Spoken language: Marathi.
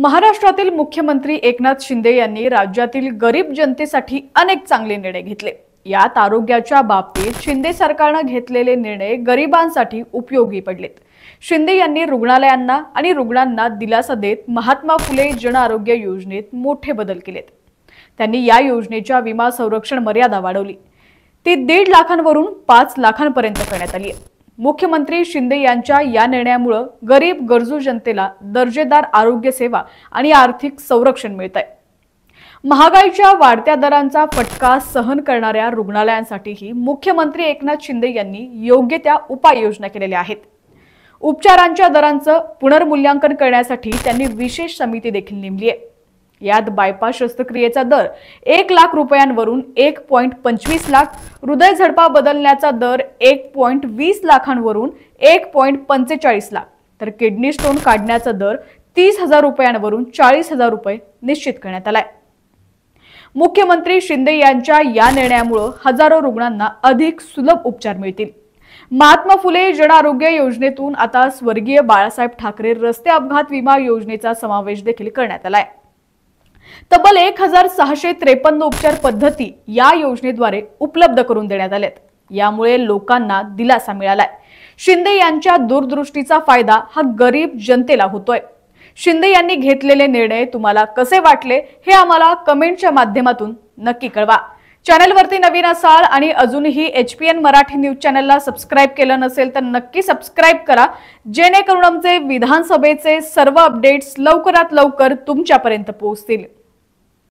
महाराष्ट्रातील मुख्यमंत्री एकनाथ शिंदे यांनी राज्यातील गरीब जनतेसाठी अनेक चांगले निर्णय घेतले यात आरोग्याच्या बाबतीत शिंदे सरकारनं घेतलेले निर्णय गरिबांसाठी उपयोगी पडलेत शिंदे यांनी रुग्णालयांना आणि रुग्णांना दिलासा देत महात्मा फुले जन आरोग्य योजनेत मोठे बदल केलेत त्यांनी या योजनेच्या विमा संरक्षण मर्यादा वाढवली ती दीड लाखांवरून पाच लाखांपर्यंत करण्यात आली आहे मुख्यमंत्री शिंदे यांच्या या निर्णयामुळं गरीब गरजू जनतेला दर्जेदार आरोग्य सेवा आणि आर्थिक संरक्षण मिळत आहे महागाईच्या वाढत्या दरांचा फटका सहन करणाऱ्या रुग्णालयांसाठीही मुख्यमंत्री एकनाथ शिंदे यांनी योग्य त्या उपाययोजना केलेल्या आहेत उपचारांच्या दरांचं पुनर्मूल्यांकन करण्यासाठी त्यांनी विशेष समिती देखील नेमली आहे यात बायपास शस्त्रक्रियेचा दर एक लाख रुपयांवरून एक पॉईंट पंचवीस लाख हृदय झडपा बदलण्याचा दर एक पॉईंट वीस लाखांवरून एक पॉईंट पंचेचाळीस लाख तर किडनी स्टोन काढण्याचा दर तीस हजार रुपयांवरून चाळीस हजार रुपये निश्चित करण्यात आलाय मुख्यमंत्री शिंदे यांच्या या निर्णयामुळे हजारो रुग्णांना अधिक सुलभ उपचार मिळतील महात्मा फुले जन आरोग्य योजनेतून आता स्वर्गीय बाळासाहेब ठाकरे रस्ते अपघात विमा योजनेचा समावेश देखील करण्यात आलाय तब्बल एक हजार सहाशे त्रेपन्न उपचार पद्धती या योजनेद्वारे उपलब्ध करून देण्यात आल्यात यामुळे लोकांना दिलासा मिळालाय शिंदे यांच्या दूरदृष्टीचा फायदा हा गरीब जनतेला होतोय शिंदे यांनी घेतलेले निर्णय तुम्हाला कसे वाटले हे आम्हाला कमेंटच्या माध्यमातून नक्की कळवा चॅनलवरती नवीन असाल आणि अजूनही H P N Marathi news चॅनलला सबस्क्राईब केलं नसेल तर नक्की सबस्क्राईब करा जेणेकरून आमचे विधानसभेचे सर्व अपडेट्स लवकरात लवकर तुमच्यापर्यंत पोहोचतील